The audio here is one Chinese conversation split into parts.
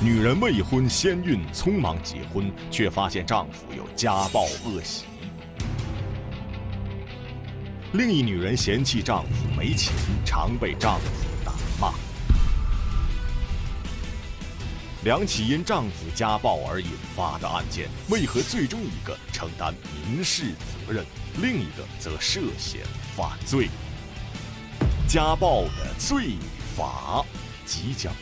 女人未婚先孕，匆忙结婚，却发现丈夫有家暴恶习。另一女人嫌弃丈夫没钱，常被丈夫打骂。两起因丈夫家暴而引发的案件，为何最终一个承担民事责任，另一个则涉嫌犯罪？家暴的罪罚即将。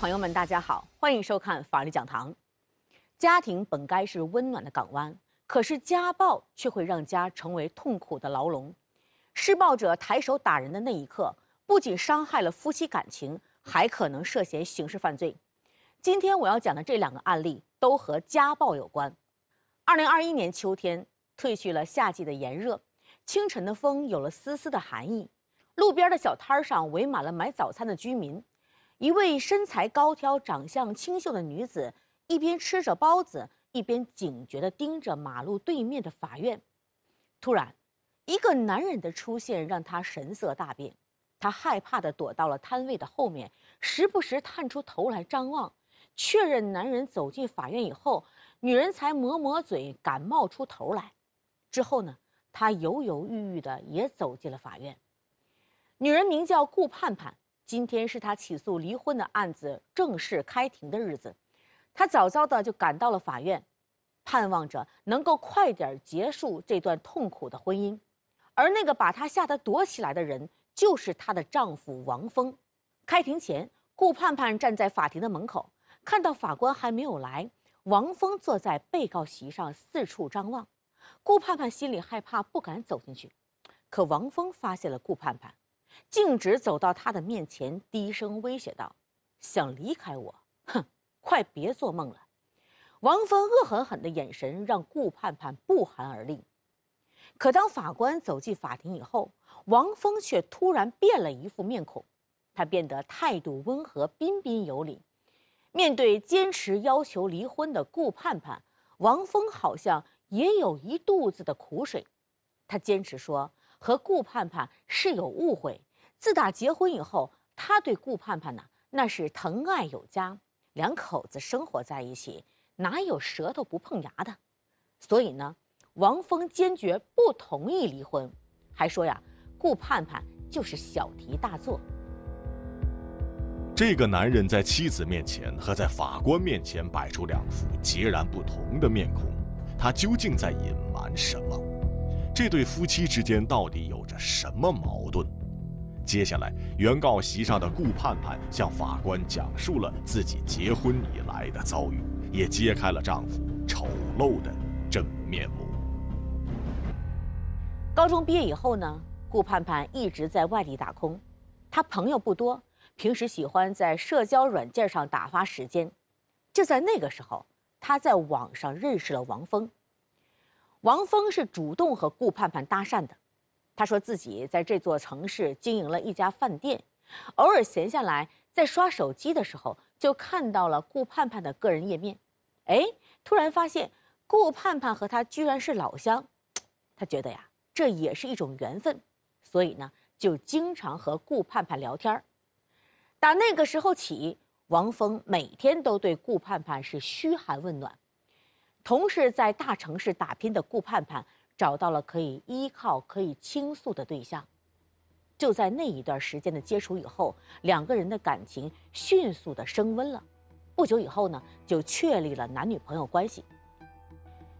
朋友们，大家好，欢迎收看《法律讲堂》。家庭本该是温暖的港湾，可是家暴却会让家成为痛苦的牢笼。施暴者抬手打人的那一刻，不仅伤害了夫妻感情，还可能涉嫌刑事犯罪。今天我要讲的这两个案例都和家暴有关。二零二一年秋天，褪去了夏季的炎热，清晨的风有了丝丝的寒意，路边的小摊上围满了买早餐的居民。一位身材高挑、长相清秀的女子，一边吃着包子，一边警觉地盯着马路对面的法院。突然，一个男人的出现让她神色大变，她害怕地躲到了摊位的后面，时不时探出头来张望。确认男人走进法院以后，女人才抹抹嘴，敢冒出头来。之后呢，她犹犹豫豫地也走进了法院。女人名叫顾盼盼。今天是他起诉离婚的案子正式开庭的日子，他早早的就赶到了法院，盼望着能够快点结束这段痛苦的婚姻。而那个把她吓得躲起来的人，就是她的丈夫王峰。开庭前，顾盼盼站在法庭的门口，看到法官还没有来，王峰坐在被告席上四处张望。顾盼盼心里害怕，不敢走进去，可王峰发现了顾盼盼。径直走到他的面前，低声威胁道：“想离开我？哼，快别做梦了！”王峰恶狠狠的眼神让顾盼盼不寒而栗。可当法官走进法庭以后，王峰却突然变了一副面孔，他变得态度温和、彬彬有礼。面对坚持要求离婚的顾盼盼，王峰好像也有一肚子的苦水。他坚持说和顾盼盼是有误会。自打结婚以后，他对顾盼盼呢那是疼爱有加，两口子生活在一起，哪有舌头不碰牙的？所以呢，王峰坚决不同意离婚，还说呀，顾盼盼就是小题大做。这个男人在妻子面前和在法官面前摆出两副截然不同的面孔，他究竟在隐瞒什么？这对夫妻之间到底有着什么矛盾？接下来，原告席上的顾盼盼向法官讲述了自己结婚以来的遭遇，也揭开了丈夫丑陋的真面目。高中毕业以后呢，顾盼盼一直在外地打工，她朋友不多，平时喜欢在社交软件上打发时间。就在那个时候，她在网上认识了王峰，王峰是主动和顾盼盼搭讪的。他说自己在这座城市经营了一家饭店，偶尔闲下来，在刷手机的时候就看到了顾盼盼的个人页面，哎，突然发现顾盼盼和他居然是老乡，他觉得呀，这也是一种缘分，所以呢，就经常和顾盼盼聊天打那个时候起，王峰每天都对顾盼盼是嘘寒问暖。同是在大城市打拼的顾盼盼。找到了可以依靠、可以倾诉的对象，就在那一段时间的接触以后，两个人的感情迅速的升温了。不久以后呢，就确立了男女朋友关系。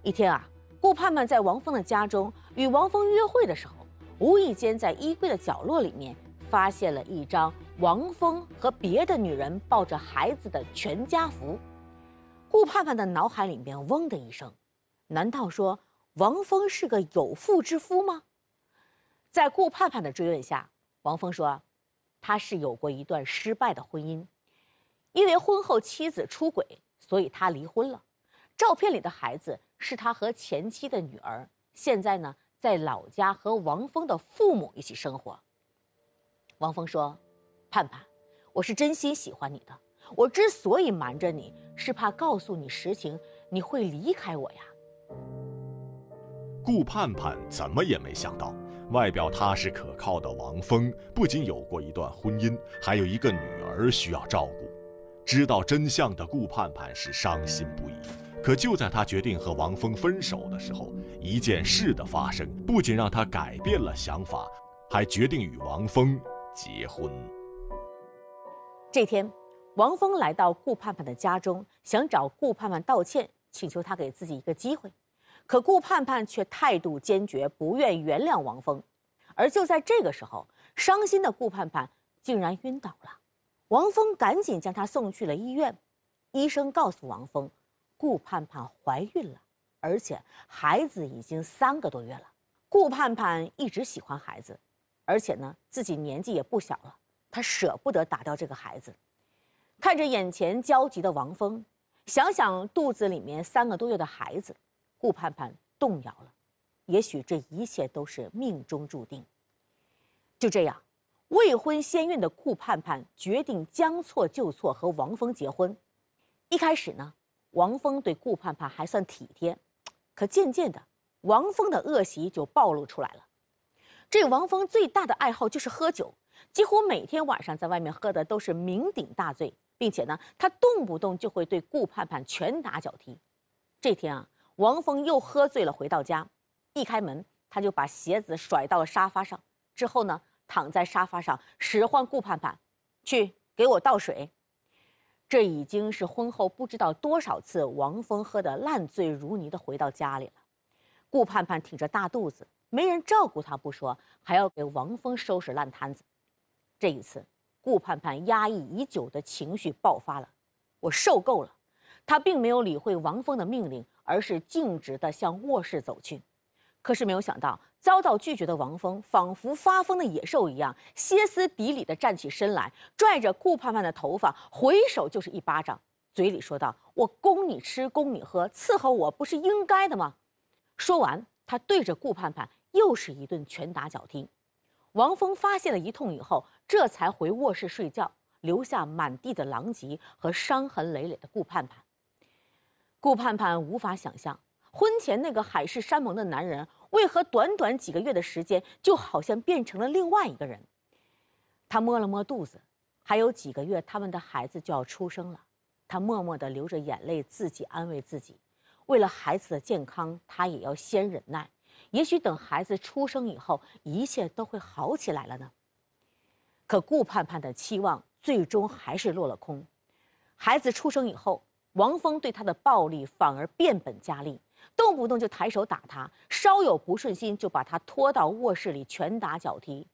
一天啊，顾盼盼在王峰的家中与王峰约会的时候，无意间在衣柜的角落里面发现了一张王峰和别的女人抱着孩子的全家福。顾盼盼的脑海里面嗡的一声，难道说？王峰是个有妇之夫吗？在顾盼盼的追问下，王峰说：“他是有过一段失败的婚姻，因为婚后妻子出轨，所以他离婚了。照片里的孩子是他和前妻的女儿，现在呢，在老家和王峰的父母一起生活。”王峰说：“盼盼，我是真心喜欢你的，我之所以瞒着你，是怕告诉你实情，你会离开我呀。”顾盼盼怎么也没想到，外表踏实可靠的王峰不仅有过一段婚姻，还有一个女儿需要照顾。知道真相的顾盼盼是伤心不已。可就在他决定和王峰分手的时候，一件事的发生不仅让他改变了想法，还决定与王峰结婚。这天，王峰来到顾盼盼的家中，想找顾盼盼道歉，请求他给自己一个机会。可顾盼盼却态度坚决，不愿原谅王峰。而就在这个时候，伤心的顾盼盼竟然晕倒了，王峰赶紧将她送去了医院。医生告诉王峰，顾盼盼怀孕了，而且孩子已经三个多月了。顾盼盼一直喜欢孩子，而且呢，自己年纪也不小了，她舍不得打掉这个孩子。看着眼前焦急的王峰，想想肚子里面三个多月的孩子。顾盼盼动摇了，也许这一切都是命中注定。就这样，未婚先孕的顾盼盼决定将错就错和王峰结婚。一开始呢，王峰对顾盼盼还算体贴，可渐渐的，王峰的恶习就暴露出来了。这王峰最大的爱好就是喝酒，几乎每天晚上在外面喝的都是酩酊大醉，并且呢，他动不动就会对顾盼盼拳打脚踢。这天啊。王峰又喝醉了，回到家，一开门，他就把鞋子甩到了沙发上。之后呢，躺在沙发上使唤顾盼盼，去给我倒水。这已经是婚后不知道多少次王峰喝得烂醉如泥的回到家里了。顾盼盼挺着大肚子，没人照顾她不说，还要给王峰收拾烂摊子。这一次，顾盼盼压抑已久的情绪爆发了：“我受够了！”她并没有理会王峰的命令。而是径直的向卧室走去，可是没有想到遭到拒绝的王峰，仿佛发疯的野兽一样，歇斯底里的站起身来，拽着顾盼盼的头发，回手就是一巴掌，嘴里说道：“我供你吃，供你喝，伺候我不是应该的吗？”说完，他对着顾盼盼又是一顿拳打脚踢。王峰发泄了一通以后，这才回卧室睡觉，留下满地的狼藉和伤痕累累的顾盼盼。顾盼盼无法想象，婚前那个海誓山盟的男人，为何短短几个月的时间，就好像变成了另外一个人。他摸了摸肚子，还有几个月，他们的孩子就要出生了。他默默的流着眼泪，自己安慰自己，为了孩子的健康，他也要先忍耐。也许等孩子出生以后，一切都会好起来了呢。可顾盼盼的期望最终还是落了空，孩子出生以后。王峰对他的暴力反而变本加厉，动不动就抬手打他，稍有不顺心就把他拖到卧室里拳打脚踢。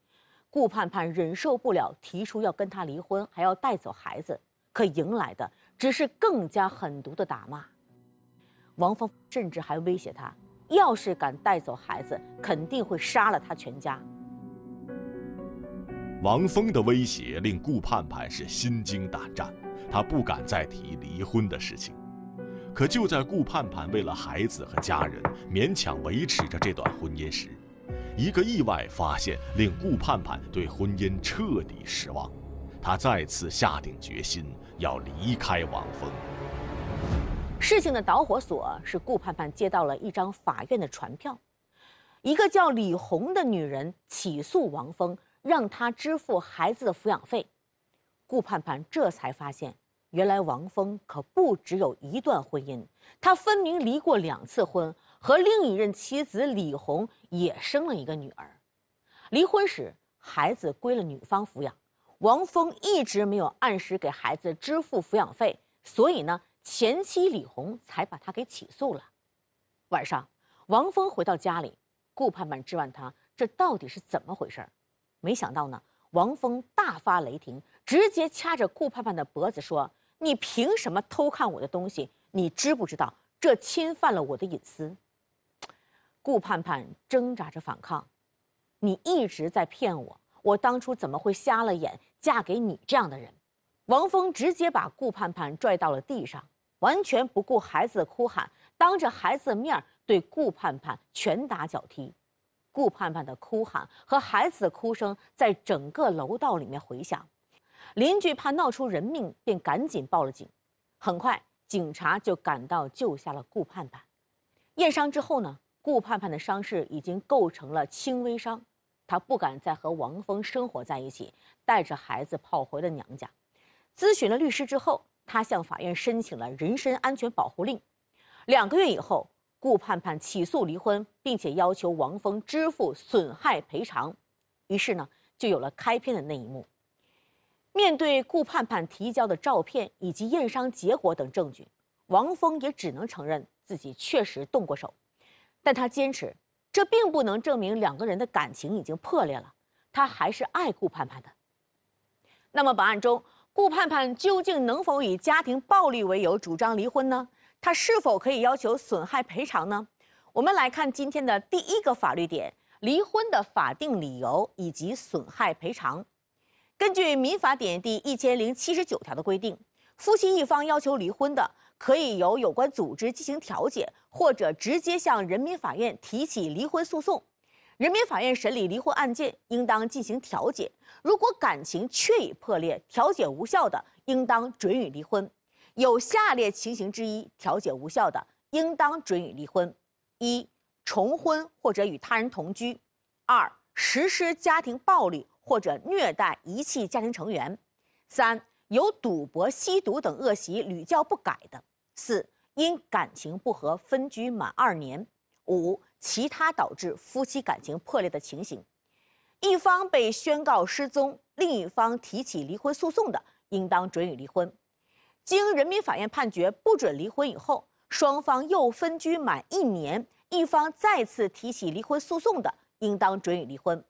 顾盼盼忍受不了，提出要跟他离婚，还要带走孩子，可迎来的只是更加狠毒的打骂。王峰甚至还威胁他，要是敢带走孩子，肯定会杀了他全家。王峰的威胁令顾盼盼是心惊胆战，她不敢再提离婚的事情。可就在顾盼盼为了孩子和家人勉强维持着这段婚姻时，一个意外发现令顾盼盼对婚姻彻底失望，她再次下定决心要离开王峰。事情的导火索是顾盼盼接到了一张法院的传票，一个叫李红的女人起诉王峰。让他支付孩子的抚养费，顾盼盼这才发现，原来王峰可不只有一段婚姻，他分明离过两次婚，和另一任妻子李红也生了一个女儿，离婚时孩子归了女方抚养，王峰一直没有按时给孩子支付抚养费，所以呢，前妻李红才把他给起诉了。晚上，王峰回到家里，顾盼盼质问他，这到底是怎么回事儿？没想到呢，王峰大发雷霆，直接掐着顾盼盼的脖子说：“你凭什么偷看我的东西？你知不知道这侵犯了我的隐私？”顾盼盼挣扎着反抗：“你一直在骗我，我当初怎么会瞎了眼嫁给你这样的人？”王峰直接把顾盼盼拽到了地上，完全不顾孩子的哭喊，当着孩子的面儿对顾盼盼拳打脚踢。顾盼盼的哭喊和孩子的哭声在整个楼道里面回响，邻居怕闹出人命，便赶紧报了警。很快，警察就赶到，救下了顾盼盼。验伤之后呢，顾盼盼的伤势已经构成了轻微伤，她不敢再和王峰生活在一起，带着孩子跑回了娘家。咨询了律师之后，她向法院申请了人身安全保护令。两个月以后。顾盼盼起诉离婚，并且要求王峰支付损害赔偿，于是呢，就有了开篇的那一幕。面对顾盼盼提交的照片以及验伤结果等证据，王峰也只能承认自己确实动过手，但他坚持这并不能证明两个人的感情已经破裂了，他还是爱顾盼盼的。那么，本案中，顾盼盼究竟能否以家庭暴力为由主张离婚呢？他是否可以要求损害赔偿呢？我们来看今天的第一个法律点：离婚的法定理由以及损害赔偿。根据《民法典》第一千零七十九条的规定，夫妻一方要求离婚的，可以由有关组织进行调解，或者直接向人民法院提起离婚诉讼。人民法院审理离婚案件，应当进行调解。如果感情确已破裂，调解无效的，应当准予离婚。有下列情形之一，调解无效的，应当准予离婚：一、重婚或者与他人同居；二、实施家庭暴力或者虐待、遗弃家庭成员；三、有赌博、吸毒等恶习屡教不改的；四、因感情不和分居满二年；五、其他导致夫妻感情破裂的情形。一方被宣告失踪，另一方提起离婚诉讼的，应当准予离婚。经人民法院判决不准离婚以后，双方又分居满一年，一方再次提起离婚诉讼的，应当准予离婚。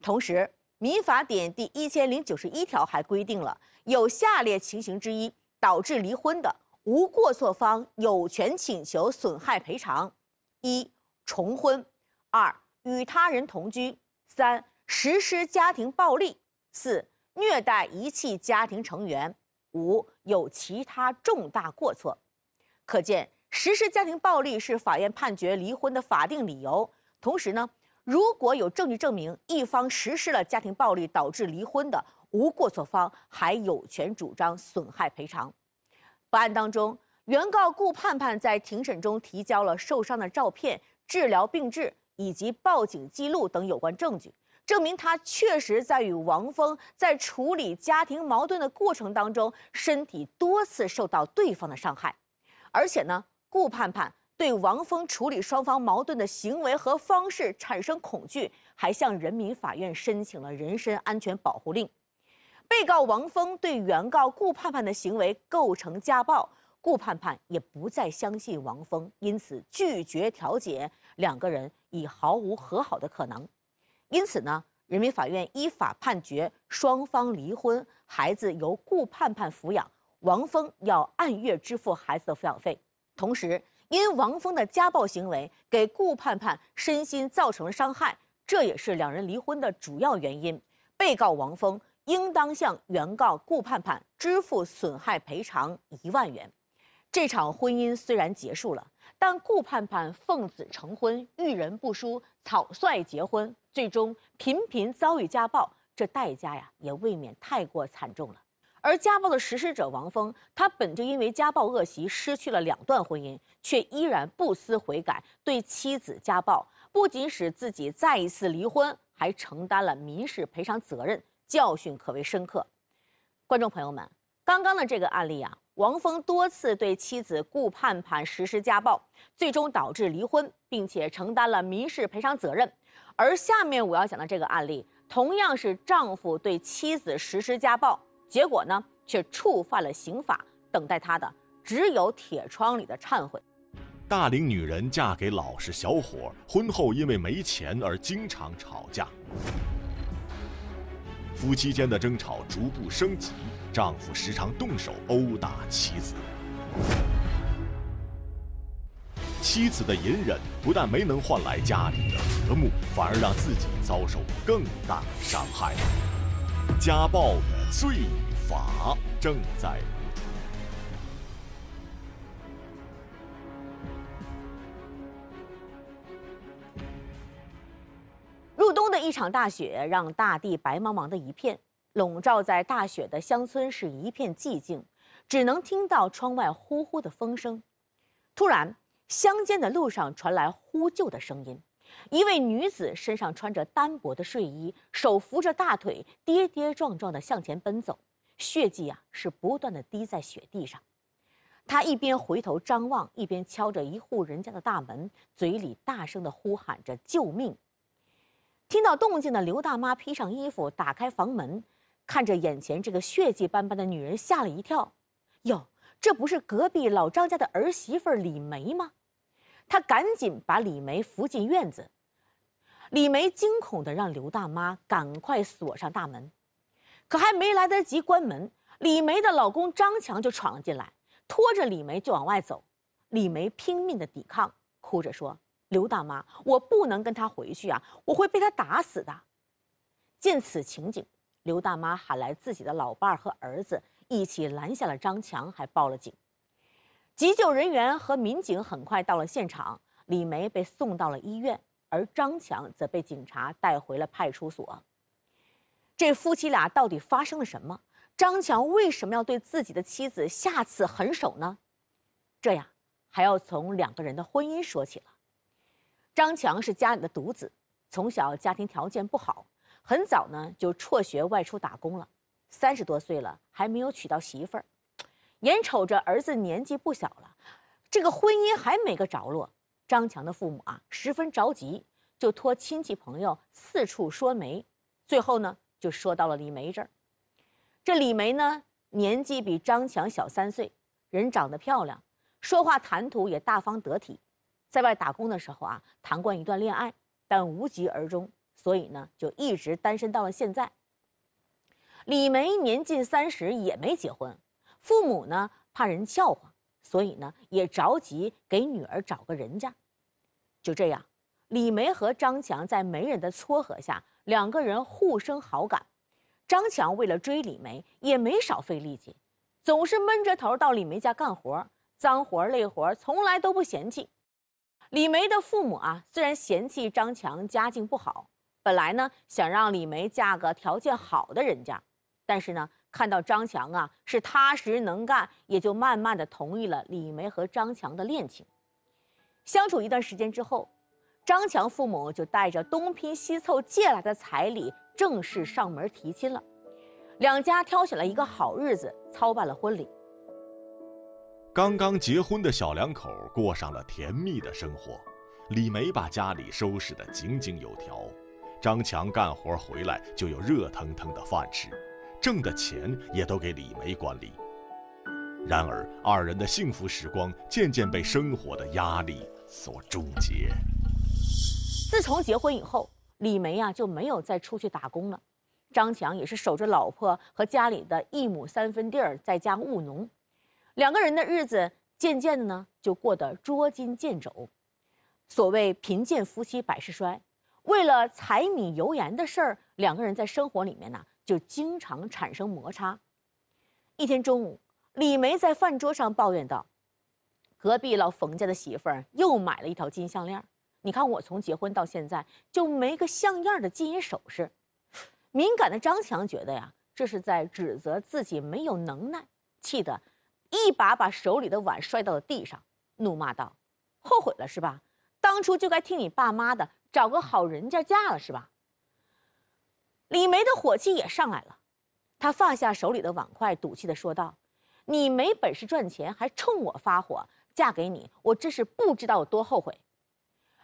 同时，《民法典》第一千零九十一条还规定了有下列情形之一导致离婚的，无过错方有权请求损害赔偿：一、重婚；二、与他人同居；三、实施家庭暴力；四、虐待、遗弃家庭成员。五有其他重大过错，可见实施家庭暴力是法院判决离婚的法定理由。同时呢，如果有证据证明一方实施了家庭暴力导致离婚的，无过错方还有权主张损害赔偿。本案当中，原告顾盼盼在庭审中提交了受伤的照片、治疗病志以及报警记录等有关证据。证明他确实在与王峰在处理家庭矛盾的过程当中，身体多次受到对方的伤害，而且呢，顾盼盼对王峰处理双方矛盾的行为和方式产生恐惧，还向人民法院申请了人身安全保护令。被告王峰对原告顾盼盼的行为构成家暴，顾盼盼也不再相信王峰，因此拒绝调解，两个人已毫无和好的可能。因此呢，人民法院依法判决双方离婚，孩子由顾盼盼抚养，王峰要按月支付孩子的抚养费。同时，因王峰的家暴行为给顾盼盼身心造成了伤害，这也是两人离婚的主要原因。被告王峰应当向原告顾盼盼支付损害赔偿一万元。这场婚姻虽然结束了，但顾盼盼奉子成婚，遇人不淑，草率结婚，最终频频遭遇家暴，这代价呀也未免太过惨重了。而家暴的实施者王峰，他本就因为家暴恶习失去了两段婚姻，却依然不思悔改，对妻子家暴，不仅使自己再一次离婚，还承担了民事赔偿责任，教训可谓深刻。观众朋友们，刚刚的这个案例啊。王峰多次对妻子顾盼盼实施家暴，最终导致离婚，并且承担了民事赔偿责任。而下面我要讲的这个案例，同样是丈夫对妻子实施家暴，结果呢，却触犯了刑法，等待他的只有铁窗里的忏悔。大龄女人嫁给老实小伙，婚后因为没钱而经常吵架。夫妻间的争吵逐步升级，丈夫时常动手殴打妻子。妻子的隐忍不但没能换来家庭的和睦，反而让自己遭受更大伤害。家暴的罪与罚正在。一场大雪让大地白茫茫的一片，笼罩在大雪的乡村是一片寂静，只能听到窗外呼呼的风声。突然，乡间的路上传来呼救的声音。一位女子身上穿着单薄的睡衣，手扶着大腿，跌跌撞撞地向前奔走，血迹啊是不断地滴在雪地上。她一边回头张望，一边敲着一户人家的大门，嘴里大声地呼喊着：“救命！”听到动静的刘大妈披上衣服，打开房门，看着眼前这个血迹斑斑的女人，吓了一跳。哟，这不是隔壁老张家的儿媳妇李梅吗？她赶紧把李梅扶进院子。李梅惊恐的让刘大妈赶快锁上大门，可还没来得及关门，李梅的老公张强就闯了进来，拖着李梅就往外走。李梅拼命的抵抗，哭着说。刘大妈，我不能跟他回去啊，我会被他打死的！见此情景，刘大妈喊来自己的老伴儿和儿子，一起拦下了张强，还报了警。急救人员和民警很快到了现场，李梅被送到了医院，而张强则被警察带回了派出所。这夫妻俩到底发生了什么？张强为什么要对自己的妻子下此狠手呢？这呀，还要从两个人的婚姻说起了。张强是家里的独子，从小家庭条件不好，很早呢就辍学外出打工了。三十多岁了还没有娶到媳妇儿，眼瞅着儿子年纪不小了，这个婚姻还没个着落。张强的父母啊十分着急，就托亲戚朋友四处说媒，最后呢就说到了李梅这儿。这李梅呢年纪比张强小三岁，人长得漂亮，说话谈吐也大方得体。在外打工的时候啊，谈过一段恋爱，但无疾而终，所以呢，就一直单身到了现在。李梅年近三十也没结婚，父母呢怕人笑话，所以呢也着急给女儿找个人家。就这样，李梅和张强在媒人的撮合下，两个人互生好感。张强为了追李梅，也没少费力气，总是闷着头到李梅家干活，脏活累活从来都不嫌弃。李梅的父母啊，虽然嫌弃张强家境不好，本来呢想让李梅嫁个条件好的人家，但是呢看到张强啊是踏实能干，也就慢慢的同意了李梅和张强的恋情。相处一段时间之后，张强父母就带着东拼西凑借来的彩礼，正式上门提亲了。两家挑选了一个好日子，操办了婚礼。刚刚结婚的小两口过上了甜蜜的生活，李梅把家里收拾得井井有条，张强干活回来就有热腾腾的饭吃，挣的钱也都给李梅管理。然而，二人的幸福时光渐渐被生活的压力所终结。自从结婚以后，李梅呀就没有再出去打工了，张强也是守着老婆和家里的一亩三分地儿在家务农。两个人的日子渐渐的呢，就过得捉襟见肘。所谓贫贱夫妻百事衰，为了柴米油盐的事儿，两个人在生活里面呢，就经常产生摩擦。一天中午，李梅在饭桌上抱怨道：“隔壁老冯家的媳妇儿又买了一条金项链，你看我从结婚到现在就没个像样的金银首饰。”敏感的张强觉得呀，这是在指责自己没有能耐，气得。一把把手里的碗摔到了地上，怒骂道：“后悔了是吧？当初就该听你爸妈的，找个好人家嫁了是吧？”李梅的火气也上来了，她放下手里的碗筷，赌气地说道：“你没本事赚钱，还冲我发火，嫁给你，我真是不知道有多后悔。”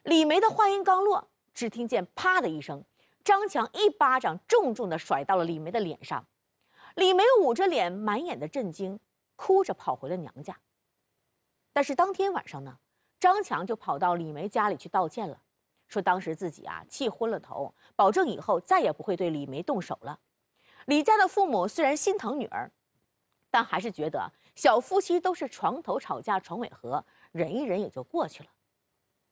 李梅的话音刚落，只听见“啪”的一声，张强一巴掌重重地甩到了李梅的脸上。李梅捂着脸，满眼的震惊。哭着跑回了娘家。但是当天晚上呢，张强就跑到李梅家里去道歉了，说当时自己啊气昏了头，保证以后再也不会对李梅动手了。李家的父母虽然心疼女儿，但还是觉得小夫妻都是床头吵架床尾和，忍一忍也就过去了。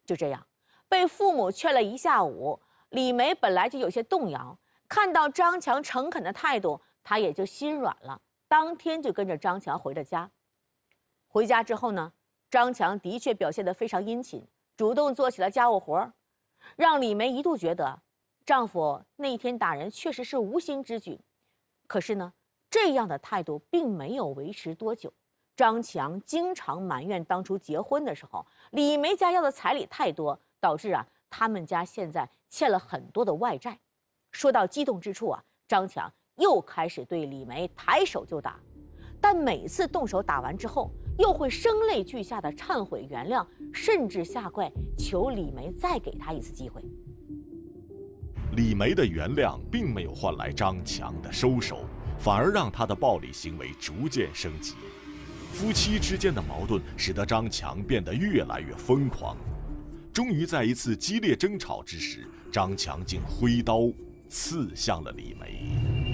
就这样，被父母劝了一下午，李梅本来就有些动摇，看到张强诚恳的态度，她也就心软了。当天就跟着张强回了家，回家之后呢，张强的确表现得非常殷勤，主动做起了家务活让李梅一度觉得丈夫那天打人确实是无心之举。可是呢，这样的态度并没有维持多久，张强经常埋怨当初结婚的时候李梅家要的彩礼太多，导致啊他们家现在欠了很多的外债。说到激动之处啊，张强。又开始对李梅抬手就打，但每次动手打完之后，又会声泪俱下的忏悔、原谅，甚至下跪求李梅再给他一次机会。李梅的原谅并没有换来张强的收手，反而让他的暴力行为逐渐升级。夫妻之间的矛盾使得张强变得越来越疯狂，终于在一次激烈争吵之时，张强竟挥刀刺向了李梅。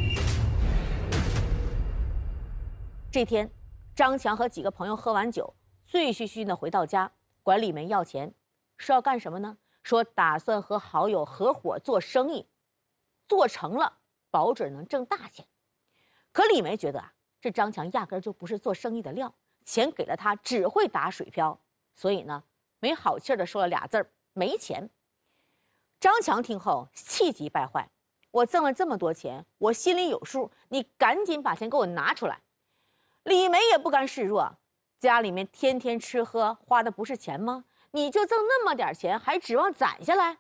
这天，张强和几个朋友喝完酒，醉醺醺的回到家，管李梅要钱，说要干什么呢？说打算和好友合伙做生意，做成了保准能挣大钱。可李梅觉得啊，这张强压根儿就不是做生意的料，钱给了他只会打水漂，所以呢，没好气的说了俩字儿：没钱。张强听后气急败坏，我挣了这么多钱，我心里有数，你赶紧把钱给我拿出来。李梅也不甘示弱，家里面天天吃喝，花的不是钱吗？你就挣那么点钱，还指望攒下来？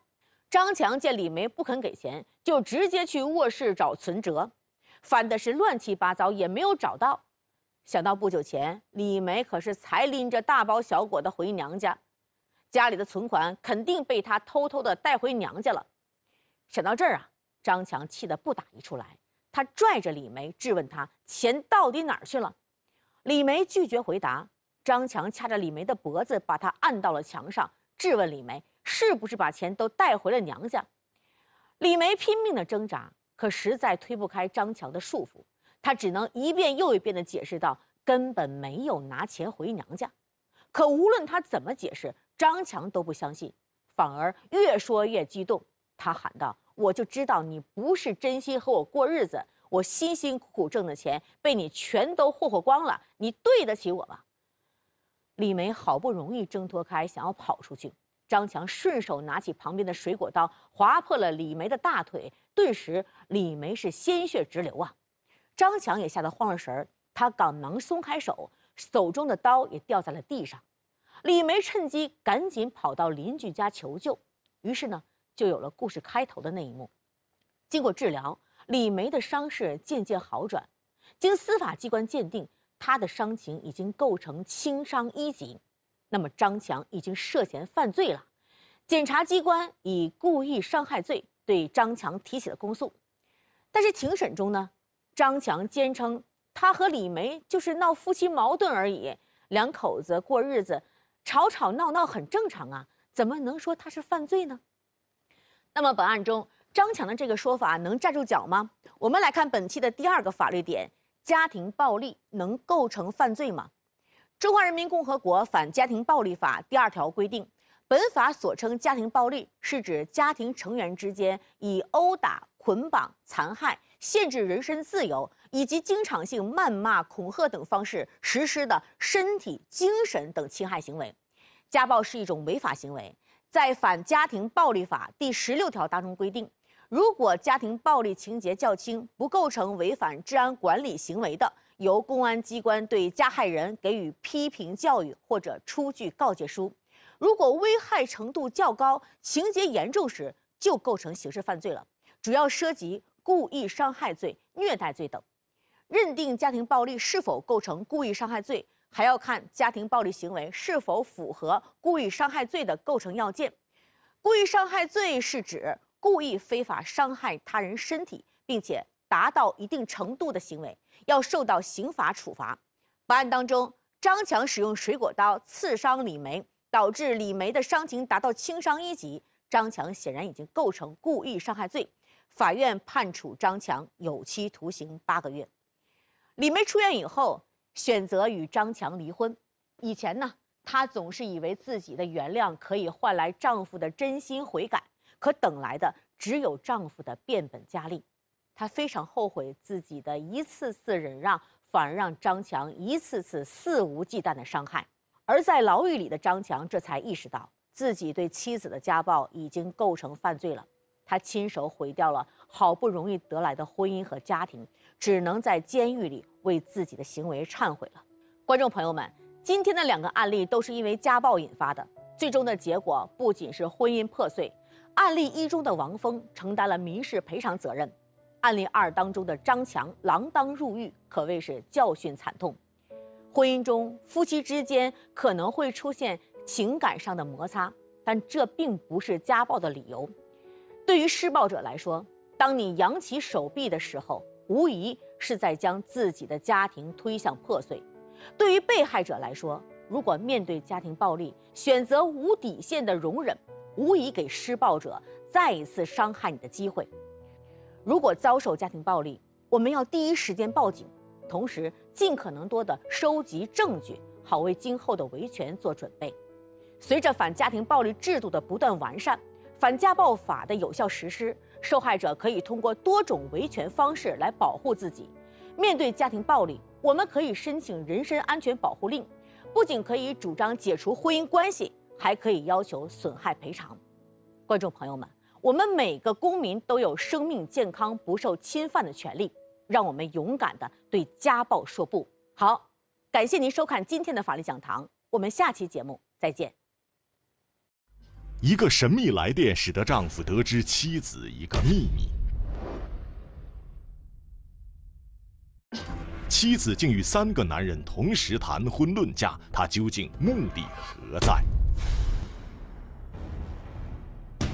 张强见李梅不肯给钱，就直接去卧室找存折，翻的是乱七八糟，也没有找到。想到不久前李梅可是才拎着大包小裹的回娘家，家里的存款肯定被她偷偷的带回娘家了。想到这儿啊，张强气得不打一处来，他拽着李梅质问她：“钱到底哪儿去了？李梅拒绝回答，张强掐着李梅的脖子，把她按到了墙上，质问李梅是不是把钱都带回了娘家。李梅拼命的挣扎，可实在推不开张强的束缚，她只能一遍又一遍的解释道根本没有拿钱回娘家。可无论她怎么解释，张强都不相信，反而越说越激动，他喊道：“我就知道你不是真心和我过日子。”我辛辛苦苦挣的钱被你全都霍霍光了，你对得起我吗？李梅好不容易挣脱开，想要跑出去，张强顺手拿起旁边的水果刀，划破了李梅的大腿，顿时李梅是鲜血直流啊！张强也吓得慌了神儿，他赶忙松开手，手中的刀也掉在了地上。李梅趁机赶紧跑到邻居家求救，于是呢，就有了故事开头的那一幕。经过治疗。李梅的伤势渐渐好转，经司法机关鉴定，她的伤情已经构成轻伤一级。那么张强已经涉嫌犯罪了，检察机关以故意伤害罪对张强提起了公诉。但是庭审中呢，张强坚称他和李梅就是闹夫妻矛盾而已，两口子过日子吵吵闹闹很正常啊，怎么能说他是犯罪呢？那么本案中。张强的这个说法能站住脚吗？我们来看本期的第二个法律点：家庭暴力能构成犯罪吗？《中华人民共和国反家庭暴力法》第二条规定，本法所称家庭暴力，是指家庭成员之间以殴打、捆绑、残害、限制人身自由以及经常性谩骂、恐吓等方式实施的身体、精神等侵害行为。家暴是一种违法行为，在《反家庭暴力法》第十六条当中规定。如果家庭暴力情节较轻，不构成违反治安管理行为的，由公安机关对加害人给予批评教育或者出具告诫书；如果危害程度较高、情节严重时，就构成刑事犯罪了，主要涉及故意伤害罪、虐待罪等。认定家庭暴力是否构成故意伤害罪，还要看家庭暴力行为是否符合故意伤害罪的构成要件。故意伤害罪是指。故意非法伤害他人身体，并且达到一定程度的行为，要受到刑法处罚。本案当中，张强使用水果刀刺伤李梅，导致李梅的伤情达到轻伤一级，张强显然已经构成故意伤害罪。法院判处张强有期徒刑八个月。李梅出院以后，选择与张强离婚。以前呢，她总是以为自己的原谅可以换来丈夫的真心悔改。可等来的只有丈夫的变本加厉，她非常后悔自己的一次次忍让，反而让张强一次次肆无忌惮的伤害。而在牢狱里的张强，这才意识到自己对妻子的家暴已经构成犯罪了，他亲手毁掉了好不容易得来的婚姻和家庭，只能在监狱里为自己的行为忏悔了。观众朋友们，今天的两个案例都是因为家暴引发的，最终的结果不仅是婚姻破碎。案例一中的王峰承担了民事赔偿责任，案例二当中的张强锒铛入狱，可谓是教训惨痛。婚姻中夫妻之间可能会出现情感上的摩擦，但这并不是家暴的理由。对于施暴者来说，当你扬起手臂的时候，无疑是在将自己的家庭推向破碎；对于被害者来说，如果面对家庭暴力选择无底线的容忍。无疑给施暴者再一次伤害你的机会。如果遭受家庭暴力，我们要第一时间报警，同时尽可能多的收集证据，好为今后的维权做准备。随着反家庭暴力制度的不断完善，反家暴法的有效实施，受害者可以通过多种维权方式来保护自己。面对家庭暴力，我们可以申请人身安全保护令，不仅可以主张解除婚姻关系。还可以要求损害赔偿。观众朋友们，我们每个公民都有生命健康不受侵犯的权利。让我们勇敢的对家暴说不。好，感谢您收看今天的法律讲堂，我们下期节目再见。一个神秘来电，使得丈夫得知妻子一个秘密。妻子竟与三个男人同时谈婚论嫁，他究竟目的何在？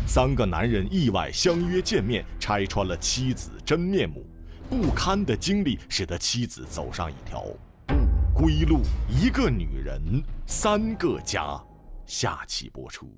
三个男人意外相约见面，拆穿了妻子真面目。不堪的经历使得妻子走上一条不归路。一个女人，三个家，下期播出。